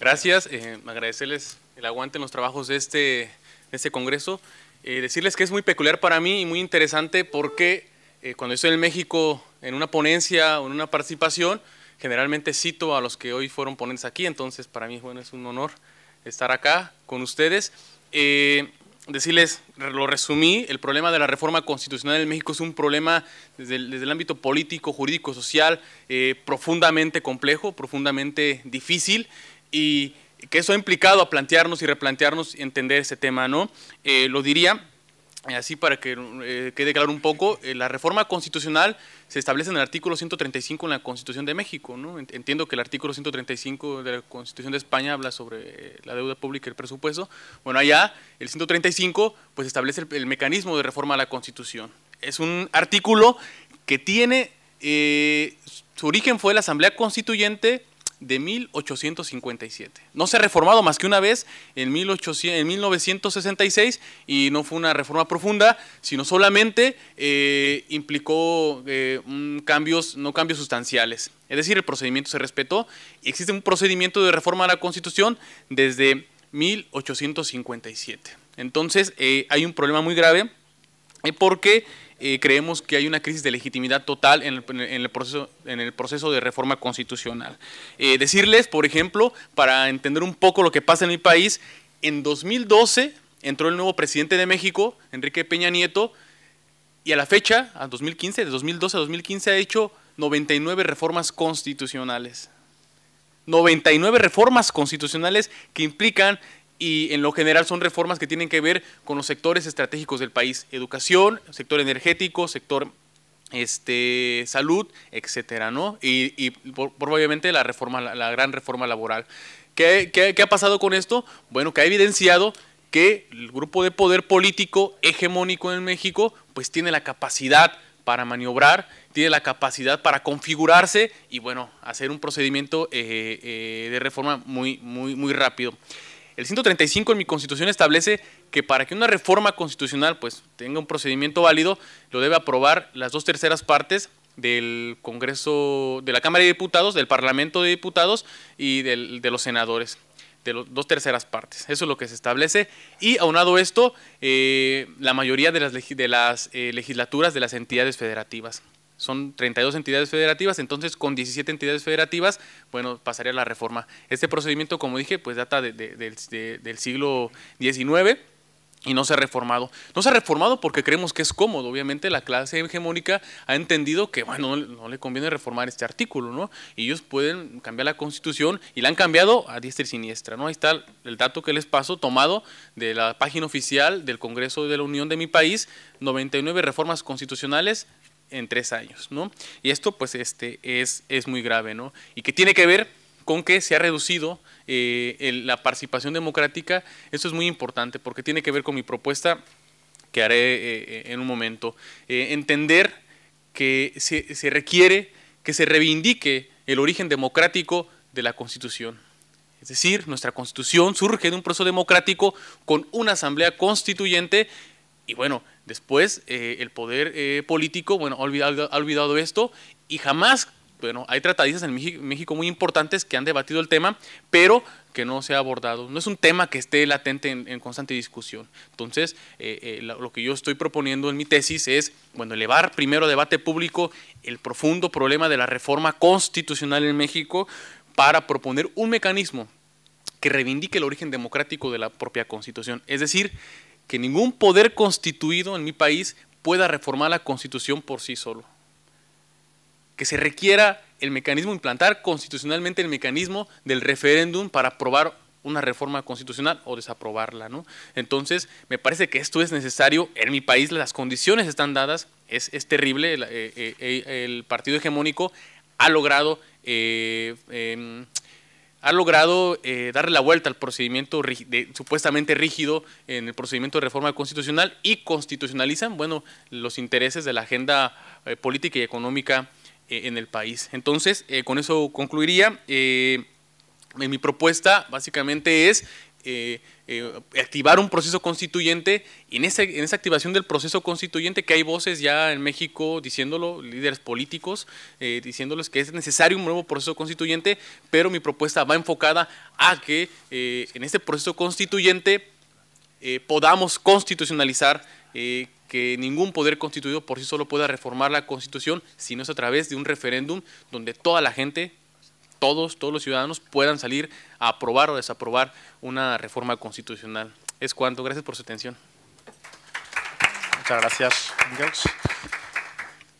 Gracias, eh, agradecerles el aguante en los trabajos de este, este congreso. Eh, decirles que es muy peculiar para mí y muy interesante porque eh, cuando estoy en México en una ponencia o en una participación, generalmente cito a los que hoy fueron ponentes aquí, entonces para mí bueno, es un honor estar acá con ustedes. decirles, lo resumí, el problema de la reforma constitucional en México es un problema desde el, ámbito político, jurídico, social, profundamente complejo, profundamente difícil, y que eso ha implicado a plantearnos y replantearnos y entender ese tema, ¿no? Eh, lo diría eh, así para que eh, quede claro un poco, la reforma constitucional se establece en el artículo 135 en la Constitución de México. ¿no? Entiendo que el artículo 135 de la Constitución de España habla sobre la deuda pública y el presupuesto. Bueno, allá el 135 pues establece el, mecanismo de reforma a la Constitución. Es un artículo que tiene, su origen fue la Asamblea Constituyente de 1857. No se ha reformado más que una vez en, 1800, en 1966 y no fue una reforma profunda, sino solamente eh, implicó eh, cambios, no cambios sustanciales. Es decir, el procedimiento se respetó. Existe un procedimiento de reforma a la Constitución desde 1857. Entonces, eh, hay un problema muy grave porque creemos que hay una crisis de legitimidad total en el, proceso, en el proceso, de reforma constitucional. Eh, decirles, por ejemplo, para entender un poco lo que pasa en mi país, en 2012 entró el nuevo presidente de México, Enrique Peña Nieto, y a la fecha, a 2015, de 2012 a 2015 ha hecho 99 reformas constitucionales. 99 reformas constitucionales que implican y en lo general son reformas que tienen que ver con los sectores estratégicos del país, educación, sector energético, sector este, salud, etcétera, ¿no? Y, probablemente la reforma, la, gran reforma laboral. ¿Qué, ha pasado con esto? Bueno, que ha evidenciado que el grupo de poder político hegemónico en México, pues tiene la capacidad para maniobrar, tiene la capacidad para configurarse y bueno, hacer un procedimiento eh, eh, de reforma muy, muy, muy rápido. El 135 en mi constitución establece que para que una reforma constitucional pues, tenga un procedimiento válido, lo debe aprobar las dos terceras partes del Congreso, de la Cámara de Diputados, del Parlamento de Diputados y de los senadores, de las dos terceras partes. Eso es lo que se establece. Y aunado esto, eh, la mayoría de las, eh, legislaturas de las entidades federativas son 32 entidades federativas, entonces con 17 entidades federativas, bueno, pasaría la reforma. Este procedimiento, como dije, pues data del siglo XIX y no se ha reformado. No se ha reformado porque creemos que es cómodo. Obviamente la clase hegemónica ha entendido que bueno, no le conviene reformar este artículo, ¿no? Y ellos pueden cambiar la constitución y la han cambiado a diestra y siniestra, ¿no? Ahí está el dato que les paso tomado de la página oficial del Congreso de la Unión de mi país, 99 reformas constitucionales en tres años, ¿no? Y esto, pues, este, es, es muy grave, ¿no? Y que tiene que ver con que se ha reducido eh, la participación democrática. Esto es muy importante porque tiene que ver con mi propuesta que haré eh, eh, en un momento. entender que se, se requiere que se reivindique el origen democrático de la Constitución. Es decir, nuestra Constitución surge de un proceso democrático con una asamblea constituyente y bueno, Después, eh, el poder eh, político, bueno, ha olvidado, esto y jamás, bueno, hay tratadistas en México, muy importantes que han debatido el tema, pero que no se ha abordado. No es un tema que esté latente en, constante discusión. Entonces, eh, lo que yo estoy proponiendo en mi tesis es, bueno, elevar primero a debate público el profundo problema de la reforma constitucional en México para proponer un mecanismo que reivindique el origen democrático de la propia Constitución. Es decir, que ningún poder constituido en mi país pueda reformar la constitución por sí solo. Que se requiera el mecanismo, implantar constitucionalmente el mecanismo del referéndum para aprobar una reforma constitucional o desaprobarla. ¿no? Entonces, me parece que esto es necesario. En mi país las condiciones están dadas, es, terrible, eh, eh, eh, el, partido hegemónico ha logrado em, ha logrado eh, darle la vuelta al procedimiento supuestamente rígido en el procedimiento de reforma constitucional y constitucionalizan bueno, los intereses de la agenda eh, política y económica eh, en el país. Entonces, con eso concluiría. mi propuesta básicamente es eh, activar un proceso constituyente y en, en esa activación del proceso constituyente que hay voces ya en México diciéndolo, líderes políticos, eh, diciéndoles que es necesario un nuevo proceso constituyente, pero mi propuesta va enfocada a que eh, en este proceso constituyente podamos constitucionalizar que ningún poder constituido por sí solo pueda reformar la constitución, sino es a través de un referéndum donde toda la gente todos, todos los ciudadanos puedan salir a aprobar o desaprobar una reforma constitucional. Es cuanto. Gracias por su atención. Muchas gracias, Miguel.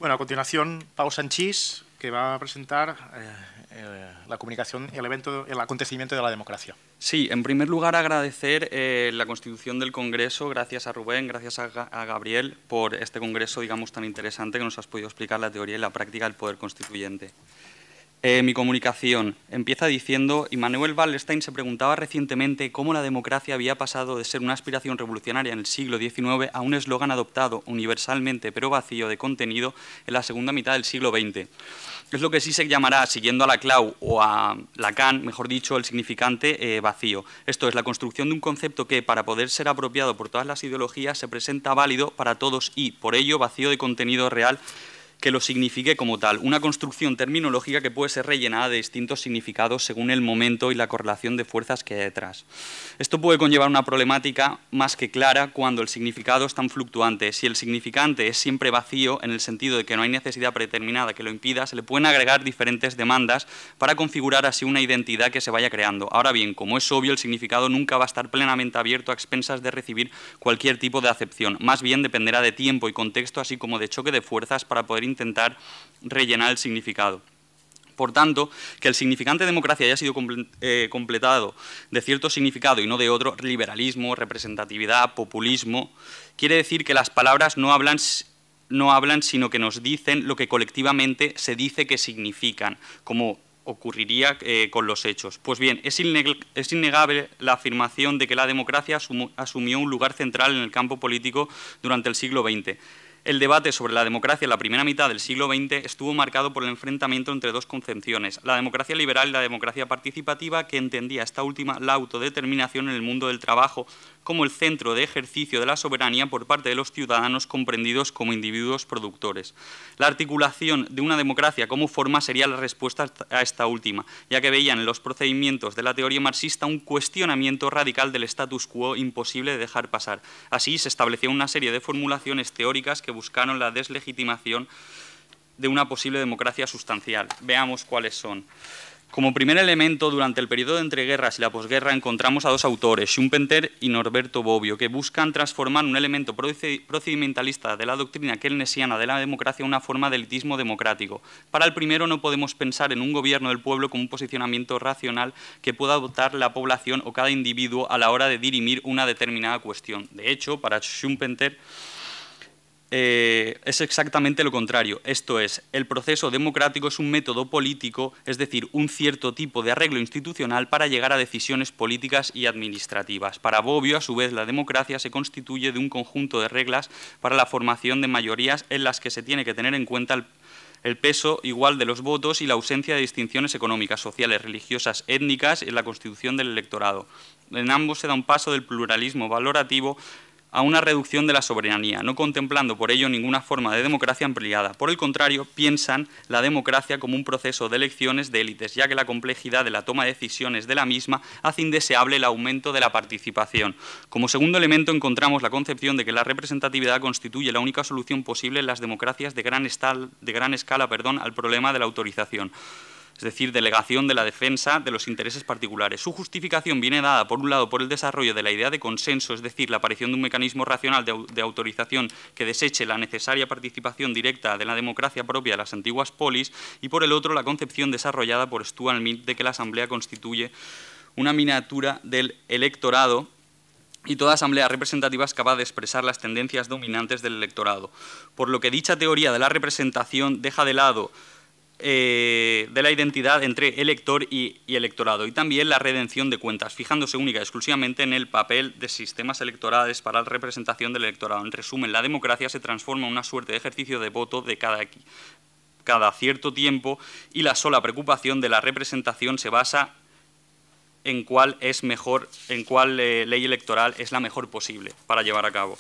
Bueno, a continuación, Pau Sanchís, que va a presentar eh, eh, la comunicación y el evento, el acontecimiento de la democracia. Sí, en primer lugar agradecer eh, la constitución del Congreso, gracias a Rubén, gracias a, a, Gabriel por este Congreso, digamos, tan interesante que nos has podido explicar la teoría y la práctica del poder constituyente. Eh, mi comunicación empieza diciendo, Immanuel Wallstein se preguntaba recientemente cómo la democracia había pasado de ser una aspiración revolucionaria en el siglo XIX a un eslogan adoptado universalmente pero vacío de contenido en la segunda mitad del siglo XX. Es lo que sí se llamará, siguiendo a Laclau o a Lacan, mejor dicho, el significante eh, vacío. Esto es la construcción de un concepto que, para poder ser apropiado por todas las ideologías, se presenta válido para todos y, por ello, vacío de contenido real que lo signifique como tal, una construcción terminológica que puede ser rellenada de distintos significados según el momento y la correlación de fuerzas que hay detrás. Esto puede conllevar una problemática más que clara cuando el significado es tan fluctuante. Si el significante es siempre vacío, en el sentido de que no hay necesidad predeterminada que lo impida, se le pueden agregar diferentes demandas para configurar así una identidad que se vaya creando. Ahora bien, como es obvio, el significado nunca va a estar plenamente abierto a expensas de recibir cualquier tipo de acepción. Más bien dependerá de tiempo y contexto, así como de choque de fuerzas para poder intentar rellenar el significado. Por tanto, que el significante democracia haya sido eh, completado de cierto significado y no de otro, liberalismo, representatividad, populismo, quiere decir que las palabras no hablan, no hablan sino que nos dicen lo que colectivamente se dice que significan, como ocurriría eh, con los hechos. Pues bien, es, innegable la afirmación de que la democracia asumió un lugar central en el campo político durante el siglo XX el debate sobre la democracia en la primera mitad del siglo XX estuvo marcado por el enfrentamiento entre dos concepciones, la democracia liberal y la democracia participativa, que entendía esta última la autodeterminación en el mundo del trabajo como el centro de ejercicio de la soberanía por parte de los ciudadanos comprendidos como individuos productores. La articulación de una democracia como forma sería la respuesta a esta última, ya que veían en los procedimientos de la teoría marxista un cuestionamiento radical del status quo imposible de dejar pasar. Así se estableció una serie de formulaciones teóricas que buscaron la deslegitimación de una posible democracia sustancial. Veamos cuáles son. Como primer elemento, durante el periodo de entreguerras y la posguerra encontramos a dos autores, Schumpeter y Norberto Bobbio, que buscan transformar un elemento procedimentalista de la doctrina keynesiana de la democracia en una forma de elitismo democrático. Para el primero no podemos pensar en un gobierno del pueblo como un posicionamiento racional que pueda adoptar la población o cada individuo a la hora de dirimir una determinada cuestión. De hecho, para Schumpeter, eh, es exactamente lo contrario. Esto es, el proceso democrático es un método político, es decir, un cierto tipo de arreglo institucional para llegar a decisiones políticas y administrativas. Para Bobbio, a su vez, la democracia se constituye de un conjunto de reglas para la formación de mayorías en las que se tiene que tener en cuenta el el peso igual de los votos y la ausencia de distinciones económicas, sociales, religiosas, étnicas en la constitución del electorado. En ambos se da un paso del pluralismo valorativo a una reducción de la soberanía, no contemplando por ello ninguna forma de democracia ampliada. Por el contrario, piensan la democracia como un proceso de elecciones de élites, ya que la complejidad de la toma de decisiones de la misma hace indeseable el aumento de la participación. Como segundo elemento encontramos la concepción de que la representatividad constituye la única solución posible en las democracias de gran, de gran escala perdón, al problema de la autorización es decir, delegación de la defensa de los intereses particulares. Su justificación viene dada, por un lado, por el desarrollo de la idea de consenso, es decir, la aparición de un mecanismo racional de, autorización que deseche la necesaria participación directa de la democracia propia de las antiguas polis, y por el otro, la concepción desarrollada por Stuart Mill de que la Asamblea constituye una miniatura del electorado y toda asamblea representativa es capaz de expresar las tendencias dominantes del electorado. Por lo que dicha teoría de la representación deja de lado eh, de la identidad entre elector y, electorado y también la redención de cuentas, fijándose única y exclusivamente en el papel de sistemas electorales para la representación del electorado. En resumen, la democracia se transforma en una suerte de ejercicio de voto de cada, cada cierto tiempo y la sola preocupación de la representación se basa en cuál es mejor, en cuál eh, ley electoral es la mejor posible para llevar a cabo.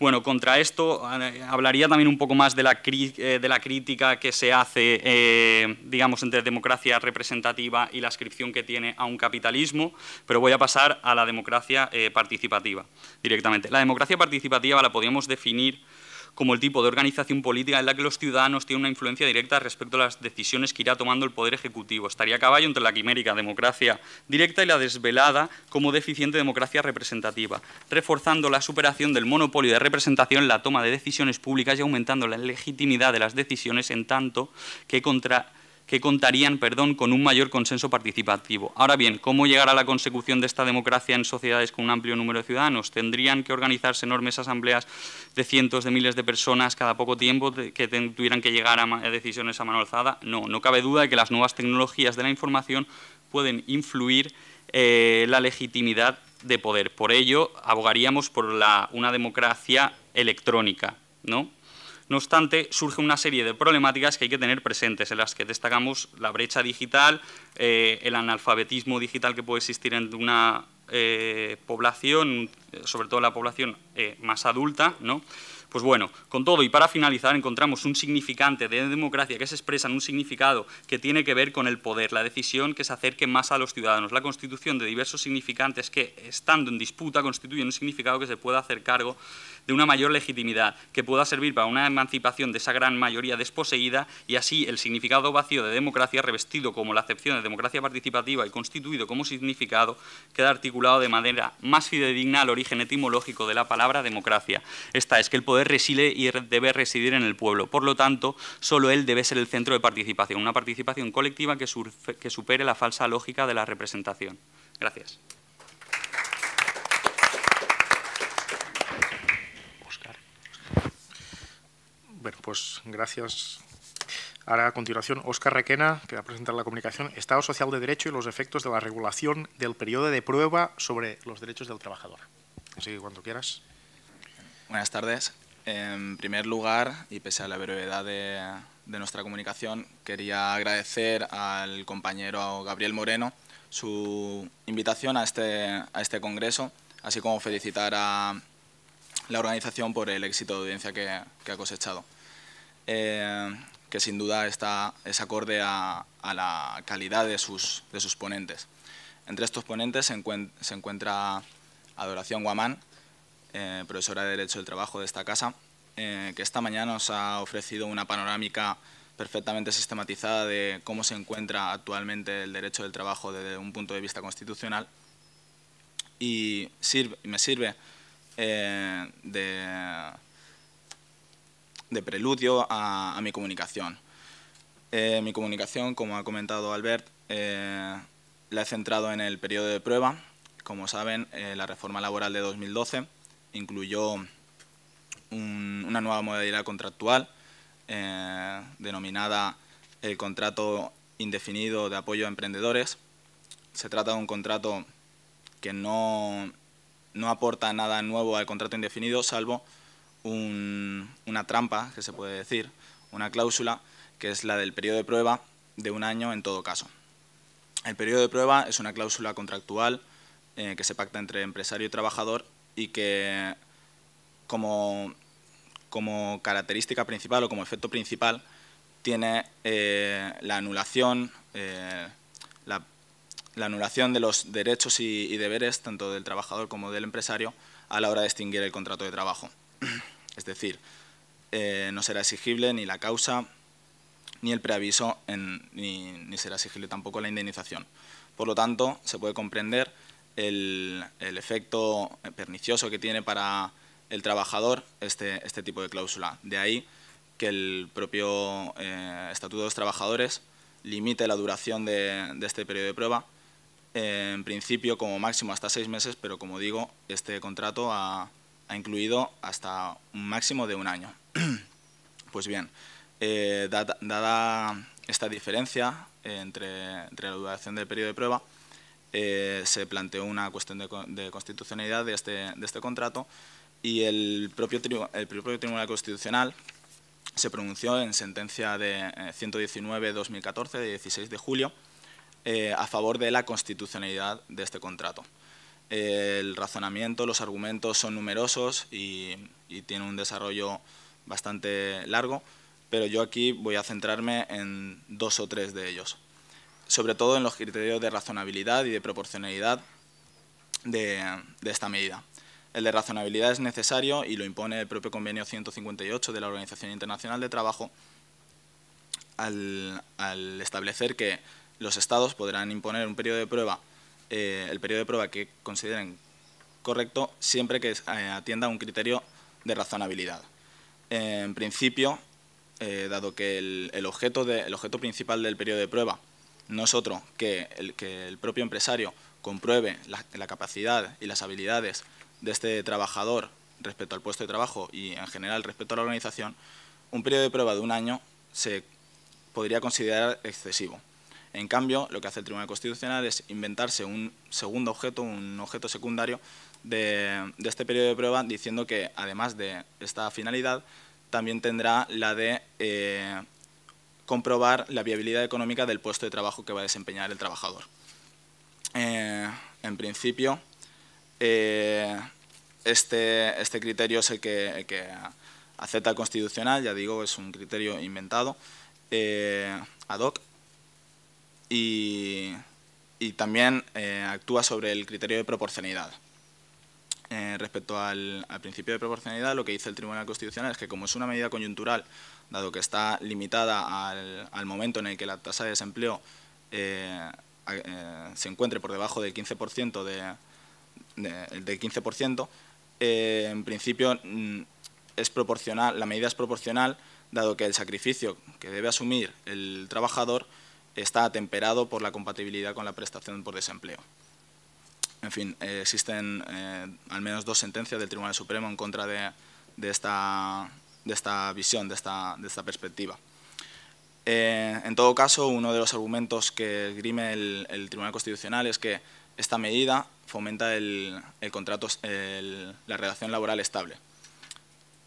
Bueno, contra esto eh, hablaría también un poco más de la, eh, crítica que se hace, eh, digamos, entre democracia representativa y la ascripción que tiene a un capitalismo, pero voy a pasar a la democracia participativa directamente. La democracia participativa la podríamos definir como el tipo de organización política en la que los ciudadanos tienen una influencia directa respecto a las decisiones que irá tomando el Poder Ejecutivo. Estaría a caballo entre la quimérica democracia directa y la desvelada como deficiente democracia representativa, reforzando la superación del monopolio de representación en la toma de decisiones públicas y aumentando la legitimidad de las decisiones en tanto que contra que contarían perdón, con un mayor consenso participativo. Ahora bien, ¿cómo llegar a la consecución de esta democracia en sociedades con un amplio número de ciudadanos? Tendrían que organizarse enormes asambleas de cientos de miles de personas cada poco tiempo que tuvieran que llegar a decisiones a mano alzada. No, no cabe duda de que las nuevas tecnologías de la información pueden influir eh, la legitimidad de poder. Por ello, abogaríamos por una democracia electrónica, ¿no? No obstante, surge una serie de problemáticas que hay que tener presentes, en las que destacamos la brecha digital, eh, el analfabetismo digital que puede existir en una eh, población, sobre todo la población eh, más adulta, ¿no? Pues bueno, con todo y para finalizar encontramos un significante de democracia que se expresa en un significado que tiene que ver con el poder, la decisión que se acerque más a los ciudadanos, la constitución de diversos significantes que, estando en disputa, constituyen un significado que se pueda hacer cargo de una mayor legitimidad que pueda servir para una emancipación de esa gran mayoría desposeída y así el significado vacío de democracia revestido como la acepción de democracia participativa y constituido como significado queda articulado de manera más fidedigna al origen etimológico de la palabra democracia. Esta es que el poder reside y debe residir en el pueblo. Por lo tanto, solo él debe ser el centro de participación, una participación colectiva que, que supere la falsa lógica de la representación. Gracias. Bueno, pues gracias. Ahora, a continuación, Óscar Requena, que va a presentar la comunicación Estado Social de Derecho y los efectos de la regulación del periodo de prueba sobre los derechos del trabajador. Así que cuando quieras. Buenas tardes. En primer lugar, y pese a la brevedad de, de nuestra comunicación, quería agradecer al compañero Gabriel Moreno su invitación a este, a este congreso, así como felicitar a, la organización por el éxito de audiencia que, ha cosechado, eh, que sin duda está, es acorde a, la calidad de sus, de sus, ponentes. Entre estos ponentes se, encuentra Adoración Guamán, eh, profesora de Derecho del Trabajo de esta casa, eh, que esta mañana nos ha ofrecido una panorámica perfectamente sistematizada de cómo se encuentra actualmente el derecho del trabajo desde un punto de vista constitucional. Y sirve, me sirve eh, de, preludio a, mi comunicación. Eh, mi comunicación, como ha comentado Albert, eh, la he centrado en el periodo de prueba. Como saben, la reforma laboral de 2012 incluyó una nueva modalidad contractual denominada el contrato indefinido de apoyo a emprendedores. Se trata de un contrato que no no aporta nada nuevo al contrato indefinido, salvo una trampa, que se puede decir, una cláusula, que es la del periodo de prueba de un año en todo caso. El periodo de prueba es una cláusula contractual eh, que se pacta entre empresario y trabajador y que como, característica principal o como efecto principal tiene eh, la anulación, eh, la la anulación de los derechos y, deberes tanto del trabajador como del empresario a la hora de extinguir el contrato de trabajo. Es decir, eh, no será exigible ni la causa ni el preaviso ni, será exigible tampoco la indemnización. Por lo tanto, se puede comprender el, efecto pernicioso que tiene para el trabajador este, este tipo de cláusula. De ahí que el propio eh, Estatuto de los Trabajadores limite la duración de este periodo de prueba eh, en principio como máximo hasta seis meses, pero como digo, este contrato ha, incluido hasta un máximo de un año. pues bien, eh, dada, esta diferencia entre, la duración del periodo de prueba, eh, se planteó una cuestión de, constitucionalidad este, de este, contrato y el propio, el propio Tribunal Constitucional se pronunció en sentencia de 119-2014 de 16 de julio eh, a favor de la constitucionalidad de este contrato. el razonamiento, los argumentos son numerosos y, y tiene un desarrollo bastante largo, pero yo aquí voy a centrarme en dos o tres de ellos, sobre todo en los criterios de razonabilidad y de proporcionalidad de, esta medida. El de razonabilidad es necesario y lo impone el propio convenio 158 de la Organización Internacional de Trabajo al, al establecer que los estados podrán imponer un periodo de prueba, eh, el periodo de prueba que consideren correcto, siempre que eh, atienda un criterio de razonabilidad. En principio, eh, dado que el, objeto principal del periodo de prueba no es otro que el, que el propio empresario compruebe la, la, capacidad y las habilidades de este trabajador respecto al puesto de trabajo y, en general, respecto a la organización, un periodo de prueba de un año se podría considerar excesivo. En cambio, lo que hace el Tribunal Constitucional es inventarse un segundo objeto, un objeto secundario de, este periodo de prueba, diciendo que además de esta finalidad, también tendrá la de eh, comprobar la viabilidad económica del puesto de trabajo que va a desempeñar el trabajador. Eh, en principio, eh, este, este, criterio es el que, el que, acepta el constitucional, ya digo, es un criterio inventado, ad hoc, y, también eh, actúa sobre el criterio de proporcionalidad. Eh, respecto al, principio de proporcionalidad, lo que dice el Tribunal Constitucional es que como es una medida coyuntural, dado que está limitada al, momento en el que la tasa de desempleo eh, se encuentre por debajo del 15%, de, de, 15% en principio mm, es proporcional, la medida es proporcional, dado que el sacrificio que debe asumir el trabajador está atemperado por la compatibilidad con la prestación por desempleo. En fin, eh, existen eh, al menos dos sentencias del Tribunal Supremo en contra de, esta, de esta, visión, de esta, de esta perspectiva. Eh, en todo caso, uno de los argumentos que grime el, Tribunal Constitucional es que esta medida fomenta el, contrato, la relación laboral estable.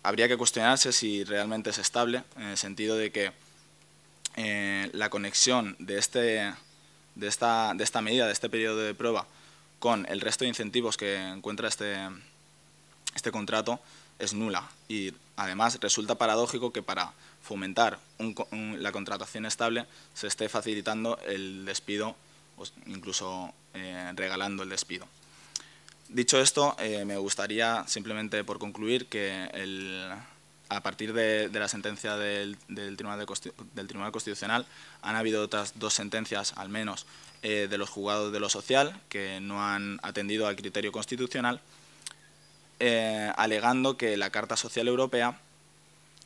Habría que cuestionarse si realmente es estable, en el sentido de que eh, la conexión de, este, de, esta, de esta medida, de este periodo de prueba, con el resto de incentivos que encuentra este, este contrato es nula. Y además resulta paradójico que para fomentar la contratación estable se esté facilitando el despido o incluso eh, regalando el despido. Dicho esto, eh, me gustaría simplemente por concluir que el, a partir de, la sentencia del, Tribunal Constitucional han habido otras dos sentencias, al menos, eh, de los juzgados de lo social, que no han atendido al criterio constitucional, eh, alegando que la Carta Social Europea,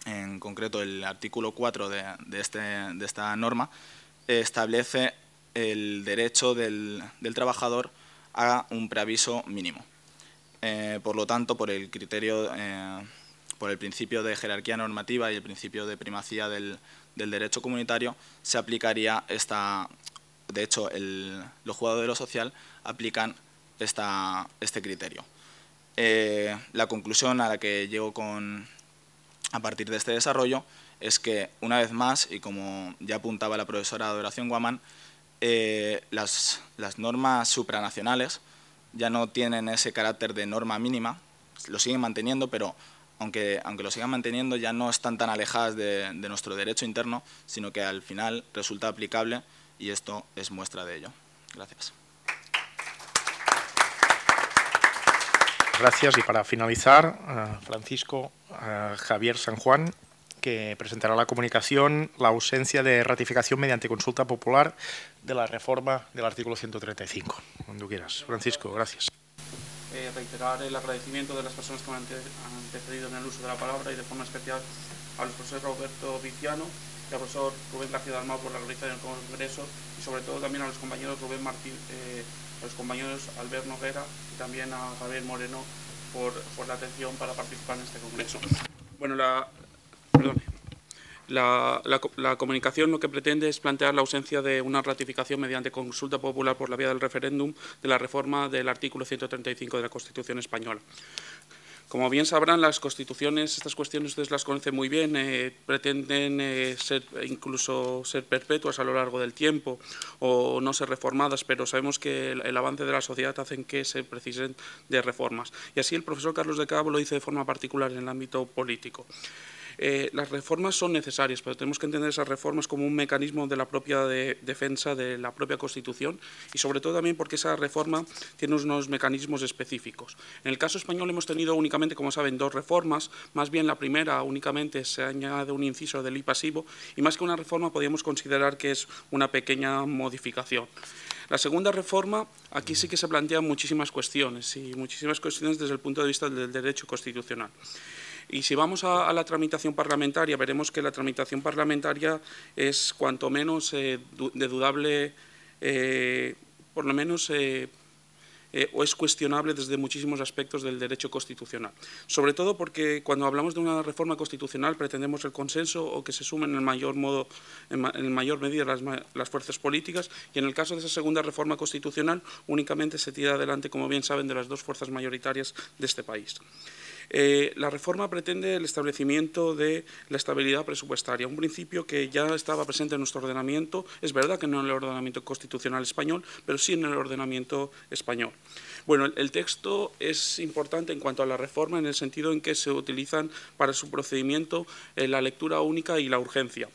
en concreto el artículo 4 de, este, de, esta norma, establece el derecho del, trabajador a un preaviso mínimo. Eh, por lo tanto, por el criterio por el principio de jerarquía normativa y el principio de primacía del, derecho comunitario, se aplicaría esta, de hecho, los jugadores de lo social aplican esta, este criterio. Eh, la conclusión a la que llego con, a partir de este desarrollo es que, una vez más, y como ya apuntaba la profesora Adoración Guamán, eh, las normas supranacionales ya no tienen ese carácter de norma mínima, lo siguen manteniendo, pero aunque, lo sigan manteniendo, ya no están tan alejadas de, nuestro derecho interno, sino que al final resulta aplicable y esto es muestra de ello. Gracias. Gracias. Y para finalizar, eh, Francisco eh, Javier San Juan, que presentará la comunicación La ausencia de ratificación mediante consulta popular de la reforma del artículo 135. Cuando quieras. Francisco, gracias reiterar el agradecimiento de las personas que me han antecedido en el uso de la palabra y de forma especial a los profesores Roberto Viciano y al profesor Rubén García Dalma por la realización del Congreso y sobre todo también a los compañeros Rubén Martín, eh, a los compañeros Alberto Noguera y también a Javier Moreno por, por la atención para participar en este Congreso. Bueno, la... Perdón. La, comunicación lo que pretende es plantear la ausencia de una ratificación mediante consulta popular por la vía del referéndum de la reforma del artículo 135 de la Constitución española. Como bien sabrán, las constituciones, estas cuestiones ustedes las conocen muy bien, eh, pretenden eh, ser, incluso ser perpetuas a lo largo del tiempo o no ser reformadas, pero sabemos que el, el avance de la sociedad hace que se precisen de reformas. Y así el profesor Carlos de Cabo lo dice de forma particular en el ámbito político. Eh, las reformas son necesarias, pero tenemos que entender esas reformas como un mecanismo de la propia defensa de la propia Constitución y sobre todo también porque esa reforma tiene unos mecanismos específicos. En el caso español hemos tenido únicamente, como saben, dos reformas, más bien la primera únicamente se añade un inciso del I pasivo y más que una reforma podríamos considerar que es una pequeña modificación. La segunda reforma, aquí sí que se plantean muchísimas cuestiones y muchísimas cuestiones desde el punto de vista del derecho constitucional. Y si vamos a, la tramitación parlamentaria, veremos que la tramitación parlamentaria es cuanto menos eh, de dudable, eh, por lo menos... Eh, o es cuestionable desde muchísimos aspectos del derecho constitucional. Sobre todo porque cuando hablamos de una reforma constitucional pretendemos el consenso o que se sumen en mayor, mayor medida las, fuerzas políticas y en el caso de esa segunda reforma constitucional únicamente se tira adelante, como bien saben, de las dos fuerzas mayoritarias de este país. Eh, la reforma pretende el establecimiento de la estabilidad presupuestaria, un principio que ya estaba presente en nuestro ordenamiento, es verdad que no en el ordenamiento constitucional español, pero sí en el ordenamiento español. Bueno, el, texto es importante en cuanto a la reforma en el sentido en que se utilizan para su procedimiento eh, la lectura única y la urgencia.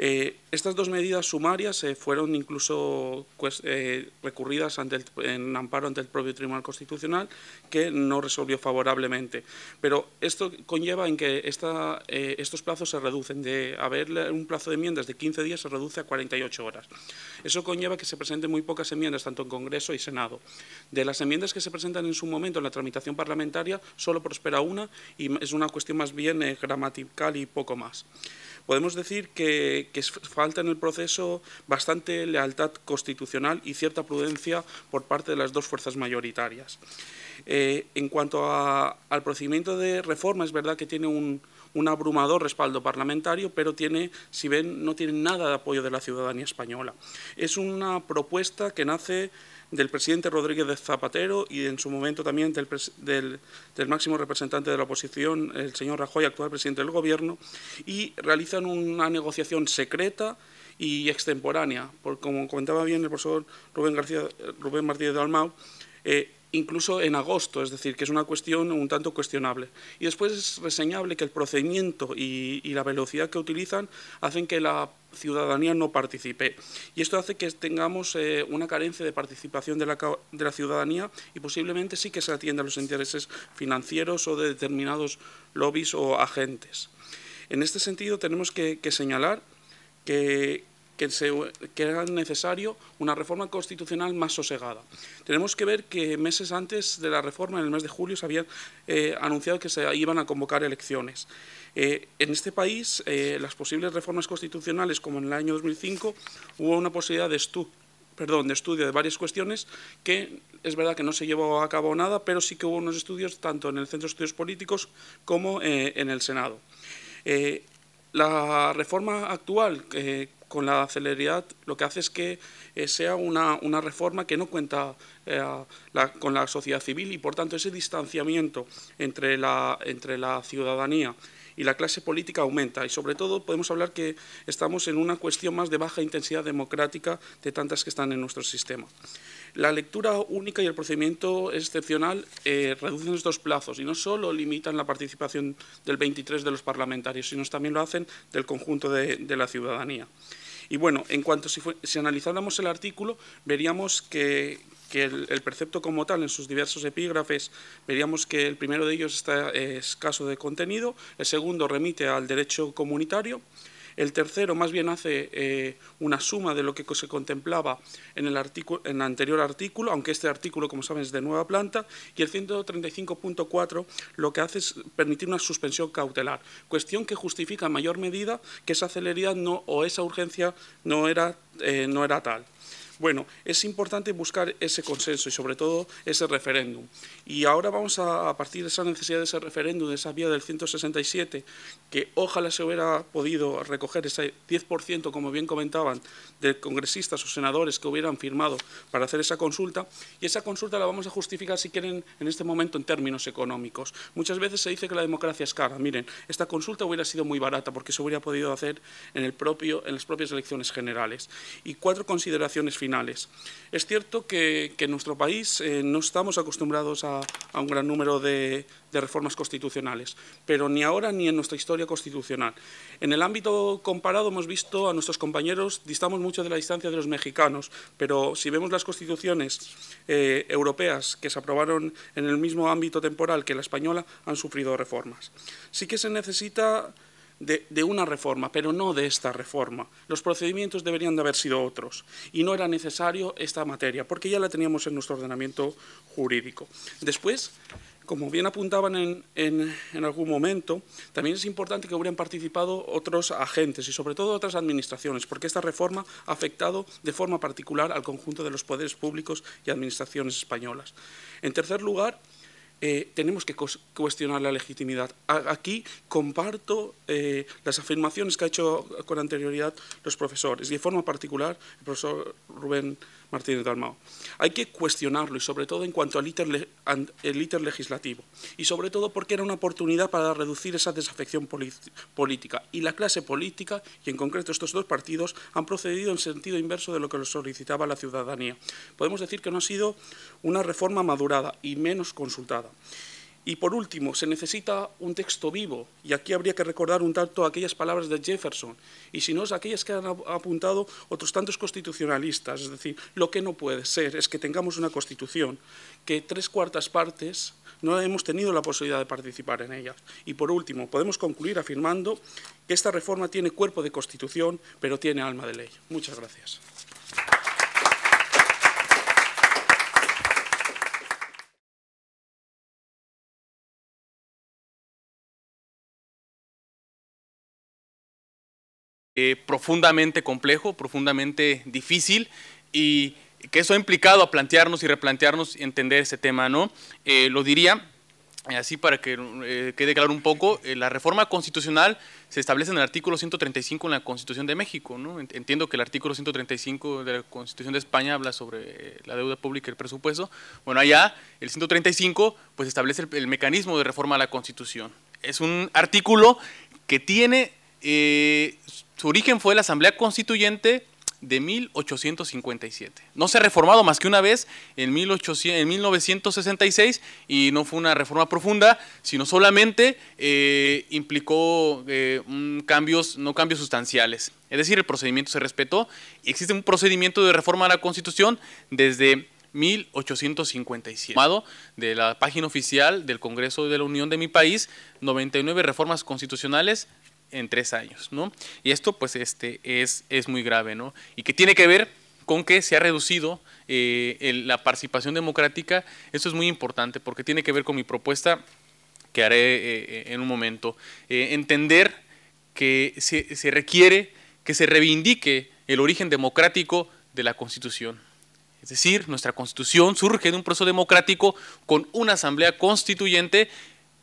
Eh, estas dos medidas sumarias se eh, fueron incluso pues, eh, recurridas ante el, en amparo ante el propio Tribunal Constitucional, que no resolvió favorablemente. Pero esto conlleva en que estos plazos se reducen. De haber un plazo de enmiendas de 15 días, se reduce a 48 horas. Eso conlleva que se presenten muy pocas enmiendas, tanto en Congreso y Senado. De las enmiendas que se presentan en su momento en la tramitación parlamentaria, solo prospera una y es una cuestión más bien gramatical y poco más podemos decir que, falta en el proceso bastante lealtad constitucional y cierta prudencia por parte de las dos fuerzas mayoritarias. Eh, en cuanto al procedimiento de reforma, es verdad que tiene un, abrumador respaldo parlamentario, pero tiene, si ven, no tiene nada de apoyo de la ciudadanía española. Es una propuesta que nace del presidente Rodríguez de Zapatero y en su momento también del, del, máximo representante de la oposición, el señor Rajoy, actual presidente del Gobierno, y realizan una negociación secreta y extemporánea. como comentaba bien el profesor Rubén, García, Rubén Martínez de Almau, eh, incluso en agosto, es decir, que es una cuestión un tanto cuestionable. Y después es reseñable que el procedimiento y, la velocidad que utilizan hacen que la ciudadanía no participe. Y esto hace que tengamos eh, una carencia de participación de la, ciudadanía y posiblemente sí que se atienda a los intereses financieros o de determinados lobbies o agentes. En este sentido, tenemos que señalar que, que, se, que era necesario una reforma constitucional más sosegada. Tenemos que ver que meses antes de la reforma, en el mes de julio, se había eh, anunciado que se iban a convocar elecciones. Eh, en este país, eh, las posibles reformas constitucionales, como en el año 2005, hubo una posibilidad de estudio perdón, de estudio de varias cuestiones que es verdad que no se llevó a cabo nada, pero sí que hubo unos estudios tanto en el Centro de Estudios Políticos como en el Senado. la reforma actual, con la celeridad lo que hace es que eh, sea una, reforma que no cuenta eh, con la sociedad civil y, por tanto, ese distanciamiento entre la ciudadanía y la clase política aumenta. Y sobre todo podemos hablar que estamos en una cuestión más de baja intensidad democrática de tantas que están en nuestro sistema. La lectura única y el procedimiento excepcional eh, reducen estos plazos y no solo limitan la participación del 23 de los parlamentarios, sino también lo hacen del conjunto de, la ciudadanía. Y bueno, en cuanto si, analizáramos el artículo, veríamos que, el, precepto como tal, en sus diversos epígrafes, veríamos que el primero de ellos está eh, escaso de contenido, el segundo remite al derecho comunitario, el tercero más bien hace eh, una suma de lo que se contemplaba en el, en el anterior artículo, aunque este artículo, como saben, es de nueva planta. Y el 135.4 lo que hace es permitir una suspensión cautelar, cuestión que justifica en mayor medida que esa celeridad no, o esa urgencia no era, eh, no era tal. Bueno, es importante buscar ese consenso y sobre todo ese referéndum. Y ahora vamos a, partir de esa necesidad de ese referéndum, de esa vía del 167, que ojalá se hubiera podido recoger ese 10%, como bien comentaban, de congresistas o senadores que hubieran firmado para hacer esa consulta. Y esa consulta la vamos a justificar, si quieren, en este momento en términos económicos. Muchas veces se dice que la democracia es cara. Miren, esta consulta hubiera sido muy barata porque se hubiera podido hacer en, el propio, en las propias elecciones generales. Y cuatro consideraciones finales es cierto que, en nuestro país eh, no estamos acostumbrados a, un gran número de, reformas constitucionales, pero ni ahora ni en nuestra historia constitucional. En el ámbito comparado hemos visto a nuestros compañeros, distamos mucho de la distancia de los mexicanos, pero si vemos las constituciones eh, europeas que se aprobaron en el mismo ámbito temporal que la española, han sufrido reformas. Sí que se necesita de, una reforma, pero no de esta reforma. Los procedimientos deberían de haber sido otros y no era necesario esta materia, porque ya la teníamos en nuestro ordenamiento jurídico. Después, como bien apuntaban en algún momento, también es importante que hubieran participado otros agentes y sobre todo otras administraciones, porque esta reforma ha afectado de forma particular al conjunto de los poderes públicos y administraciones españolas. En tercer lugar, eh, tenemos que cuestionar la legitimidad. aquí comparto eh, las afirmaciones que ha hecho con anterioridad los profesores y de forma particular el profesor Rubén Martínez Dalmao. Hay que cuestionarlo y sobre todo en cuanto al íter, legislativo y sobre todo porque era una oportunidad para reducir esa desafección política y la clase política y en concreto estos dos partidos han procedido en sentido inverso de lo que lo solicitaba la ciudadanía. Podemos decir que no ha sido una reforma madurada y menos consultada. Y por último, se necesita un texto vivo, y aquí habría que recordar un tanto aquellas palabras de Jefferson, y si no, es aquellas que han apuntado otros tantos constitucionalistas, es decir, lo que no puede ser es que tengamos una constitución que tres cuartas partes no hemos tenido la posibilidad de participar en ella. Y por último, podemos concluir afirmando que esta reforma tiene cuerpo de constitución, pero tiene alma de ley. Muchas gracias. Eh, profundamente complejo, profundamente difícil y que eso ha implicado a plantearnos y replantearnos y entender ese tema, ¿no? Eh, lo diría eh, así para que quede claro un poco, la reforma constitucional se establece en el artículo 135 en la Constitución de México. ¿no? Entiendo que el artículo 135 de la Constitución de España habla sobre la deuda pública y el presupuesto. Bueno, allá el 135 pues establece el mecanismo de reforma a la Constitución. Es un artículo que tiene eh, su origen fue la Asamblea Constituyente de 1857. No se ha reformado más que una vez en, 1966 y no fue una reforma profunda, sino solamente eh, implicó eh, cambios, no cambios sustanciales. Es decir, el procedimiento se respetó existe un procedimiento de reforma a la Constitución desde 1857. De la página oficial del Congreso de la Unión de mi país, 99 reformas constitucionales en tres años, ¿no? Y esto, pues, este, es, es muy grave, ¿no? Y que tiene que ver con que se ha reducido eh, la participación democrática. Esto es muy importante porque tiene que ver con mi propuesta que haré eh, eh, en un momento. entender que se, se requiere que se reivindique el origen democrático de la Constitución. Es decir, nuestra Constitución surge de un proceso democrático con una asamblea constituyente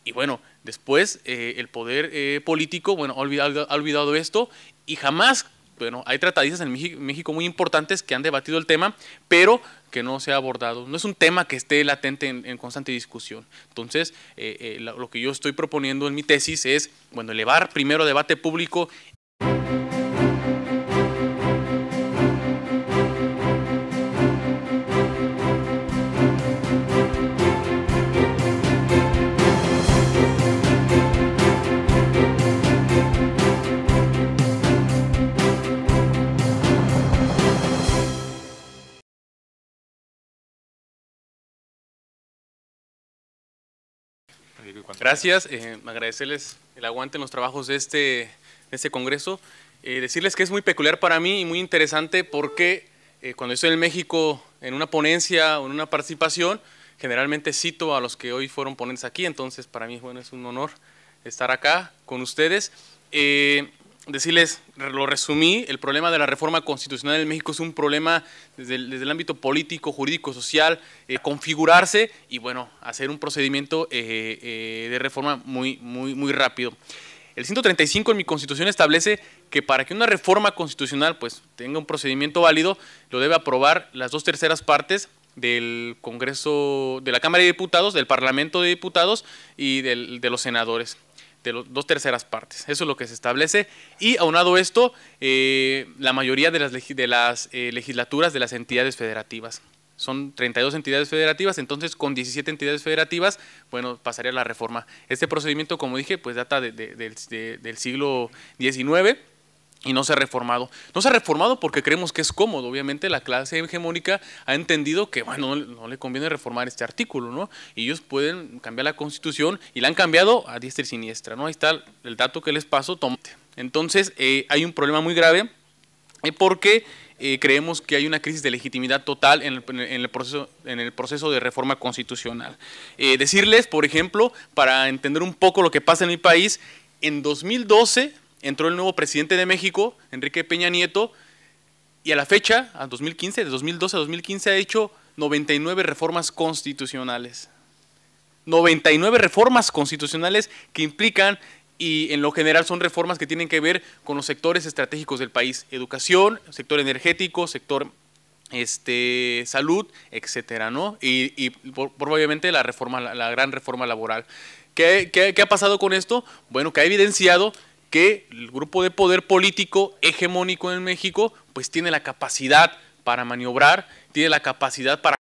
y bueno, después eh, el poder eh, político, bueno, ha olvidado, esto y jamás bueno, hay tratadistas en México muy importantes que han debatido el tema, pero que no se ha abordado. No es un tema que esté latente en, constante discusión. Entonces, eh, lo que yo estoy proponiendo en mi tesis es, bueno, elevar primero debate público Gracias, eh, agradecerles el aguante en los trabajos de este, este Congreso. Eh, decirles que es muy peculiar para mí y muy interesante porque eh, cuando estoy en México en una ponencia o en una participación, generalmente cito a los que hoy fueron ponentes aquí, entonces para mí bueno, es un honor estar acá con ustedes decirles, lo resumí, el problema de la reforma constitucional en México es un problema desde el, ámbito político, jurídico, social, eh, configurarse y bueno, hacer un procedimiento eh, eh, de reforma muy, muy, muy rápido. El 135 en mi constitución establece que para que una reforma constitucional pues, tenga un procedimiento válido, lo debe aprobar las dos terceras partes del Congreso, de la Cámara de Diputados, del Parlamento de Diputados y de los senadores de dos terceras partes. Eso es lo que se establece. Y aunado esto, eh, la mayoría de las, de las eh, legislaturas de las entidades federativas. Son 32 entidades federativas, entonces con 17 entidades federativas, bueno, pasaría la reforma. Este procedimiento, como dije, pues data de, del siglo XIX y no se ha reformado. No se ha reformado porque creemos que es cómodo. Obviamente la clase hegemónica ha entendido que bueno, no le conviene reformar este artículo, ¿no? Y ellos pueden cambiar la constitución y la han cambiado a diestra y siniestra, ¿no? Ahí está el dato que les paso, tomate. Entonces eh, hay un problema muy grave eh, porque eh, creemos que hay una crisis de legitimidad total en el, proceso, en el proceso, de reforma constitucional. decirles, por ejemplo, para entender un poco lo que pasa en mi país, en 2012 entró el nuevo presidente de México, Enrique Peña Nieto, y a la fecha, a 2015, de 2012 a 2015, ha hecho 99 reformas constitucionales. 99 reformas constitucionales que implican y en lo general son reformas que tienen que ver con los sectores estratégicos del país, educación, sector energético, sector este, salud, etcétera, ¿no? Y, y la reforma, gran reforma laboral. ¿Qué, qué, ha pasado con esto? Bueno, que ha evidenciado que el grupo de poder político hegemónico en México pues tiene la capacidad para maniobrar, tiene la capacidad para